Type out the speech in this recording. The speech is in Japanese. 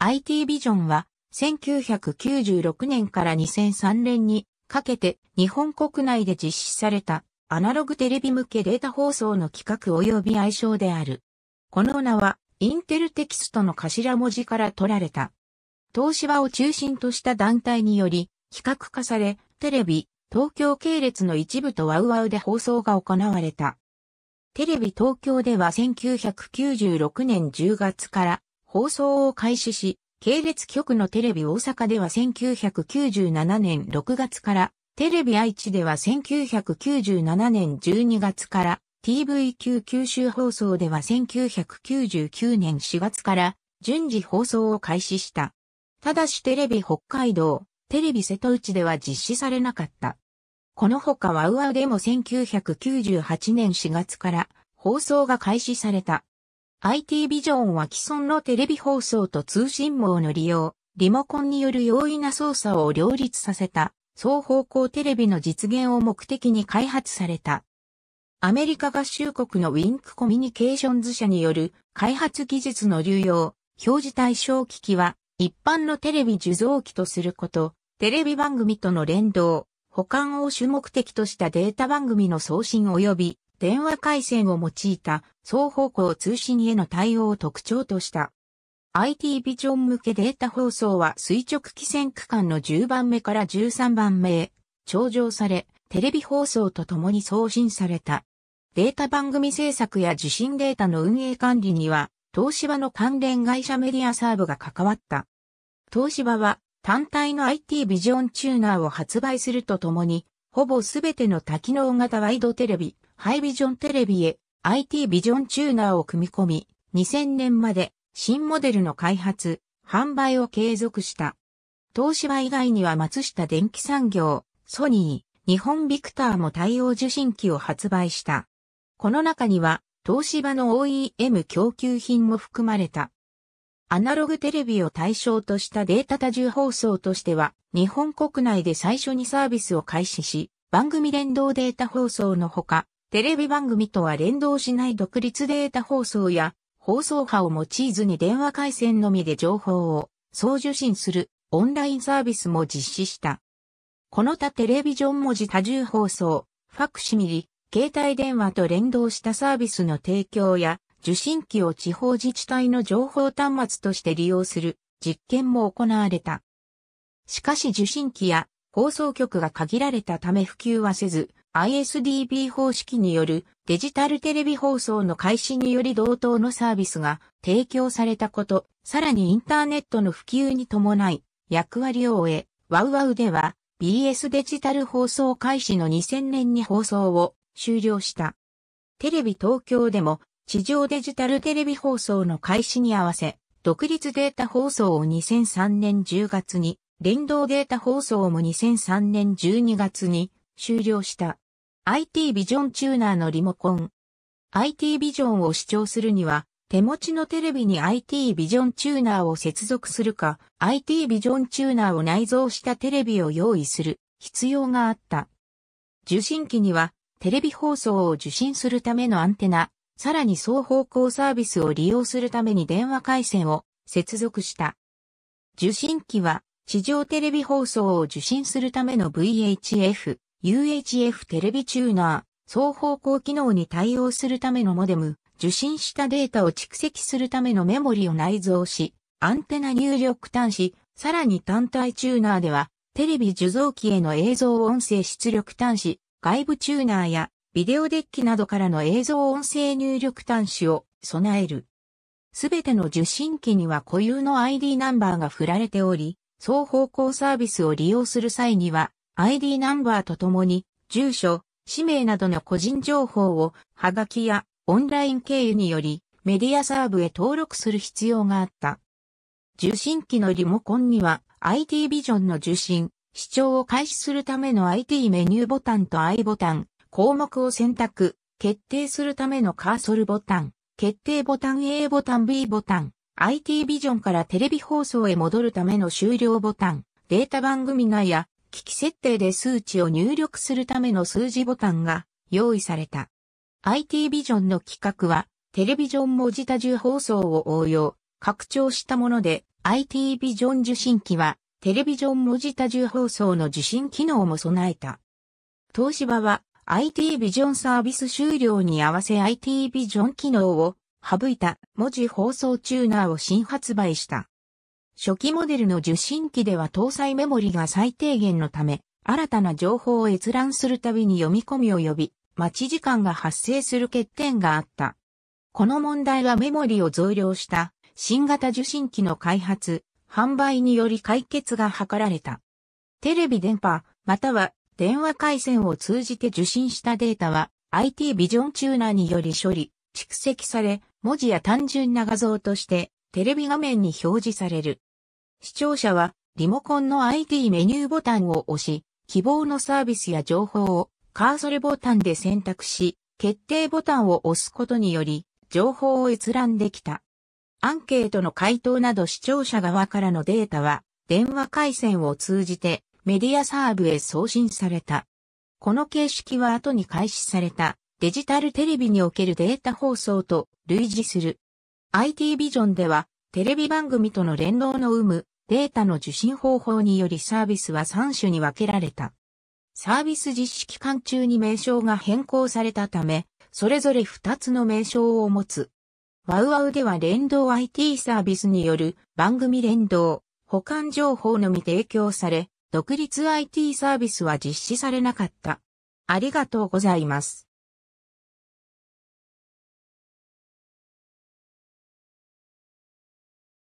IT ビジョンは1996年から2003年にかけて日本国内で実施されたアナログテレビ向けデータ放送の企画及び愛称である。この名はインテルテキストの頭文字から取られた。東芝を中心とした団体により企画化され、テレビ、東京系列の一部とワウワウで放送が行われた。テレビ東京では1996年10月から放送を開始し、系列局のテレビ大阪では1997年6月から、テレビ愛知では1997年12月から、TVQ 九州放送では1999年4月から順次放送を開始した。ただしテレビ北海道、テレビ瀬戸内では実施されなかった。この他ワウワウでも1998年4月から放送が開始された。IT ビジョンは既存のテレビ放送と通信網の利用、リモコンによる容易な操作を両立させた、双方向テレビの実現を目的に開発された。アメリカ合衆国のウィンクコミュニケーションズ社による開発技術の流用、表示対象機器は一般のテレビ受像機とすること、テレビ番組との連動、保管を主目的としたデータ番組の送信及び電話回線を用いた双方向通信への対応を特徴とした。IT ビジョン向けデータ放送は垂直基線区間の10番目から13番目へ頂上され、テレビ放送とともに送信された。データ番組制作や受信データの運営管理には、東芝の関連会社メディアサーブが関わった。東芝は単体の IT ビジョンチューナーを発売するとともに、ほぼすべての多機能型ワイドテレビ、ハイビジョンテレビへ IT ビジョンチューナーを組み込み、2000年まで新モデルの開発、販売を継続した。東芝以外には松下電機産業、ソニー、日本ビクターも対応受信機を発売した。この中には、東芝の OEM 供給品も含まれた。アナログテレビを対象としたデータ多重放送としては、日本国内で最初にサービスを開始し、番組連動データ放送のほか、テレビ番組とは連動しない独立データ放送や放送波を用いずに電話回線のみで情報を送受信するオンラインサービスも実施した。この他テレビジョン文字多重放送、ファクシミリ、携帯電話と連動したサービスの提供や受信機を地方自治体の情報端末として利用する実験も行われた。しかし受信機や放送局が限られたため普及はせず、ISDB 方式によるデジタルテレビ放送の開始により同等のサービスが提供されたこと、さらにインターネットの普及に伴い役割を終え、ワウワウでは BS デジタル放送開始の2000年に放送を終了した。テレビ東京でも地上デジタルテレビ放送の開始に合わせ、独立データ放送を2003年10月に、連動データ放送も2003年12月に終了した。IT ビジョンチューナーのリモコン。IT ビジョンを視聴するには、手持ちのテレビに IT ビジョンチューナーを接続するか、IT ビジョンチューナーを内蔵したテレビを用意する必要があった。受信機には、テレビ放送を受信するためのアンテナ、さらに双方向サービスを利用するために電話回線を接続した。受信機は、地上テレビ放送を受信するための VHF、UHF テレビチューナー、双方向機能に対応するためのモデム、受信したデータを蓄積するためのメモリを内蔵し、アンテナ入力端子、さらに単体チューナーでは、テレビ受像機への映像音声出力端子、外部チューナーやビデオデッキなどからの映像音声入力端子を備える。すべての受信機には固有の ID ナンバーが振られており、双方向サービスを利用する際には、ID ナンバーとともに、住所、氏名などの個人情報を、はがきやオンライン経由により、メディアサーブへ登録する必要があった。受信機のリモコンには、IT ビジョンの受信、視聴を開始するための IT メニューボタンと I ボタン、項目を選択、決定するためのカーソルボタン、決定ボタン A ボタン B ボタン、IT ビジョンからテレビ放送へ戻るための終了ボタン、データ番組内や機器設定で数値を入力するための数字ボタンが用意された。IT ビジョンの規格は、テレビジョン文字多重放送を応用、拡張したもので、IT ビジョン受信機は、テレビジョン文字多重放送の受信機能も備えた。東芝は、IT ビジョンサービス終了に合わせ IT ビジョン機能を省いた文字放送チューナーを新発売した。初期モデルの受信機では搭載メモリが最低限のため、新たな情報を閲覧するたびに読み込み及び、待ち時間が発生する欠点があった。この問題はメモリを増量した新型受信機の開発、販売により解決が図られた。テレビ電波、または電話回線を通じて受信したデータは IT ビジョンチューナーにより処理、蓄積され、文字や単純な画像としてテレビ画面に表示される。視聴者はリモコンの IT メニューボタンを押し、希望のサービスや情報をカーソルボタンで選択し、決定ボタンを押すことにより、情報を閲覧できた。アンケートの回答など視聴者側からのデータは、電話回線を通じてメディアサーブへ送信された。この形式は後に開始されたデジタルテレビにおけるデータ放送と類似する。IT ビジョンではテレビ番組との連動の有無、データの受信方法によりサービスは3種に分けられた。サービス実施期間中に名称が変更されたため、それぞれ2つの名称を持つ。ワウワウでは連動 IT サービスによる番組連動、保管情報のみ提供され、独立 IT サービスは実施されなかった。ありがとうございます。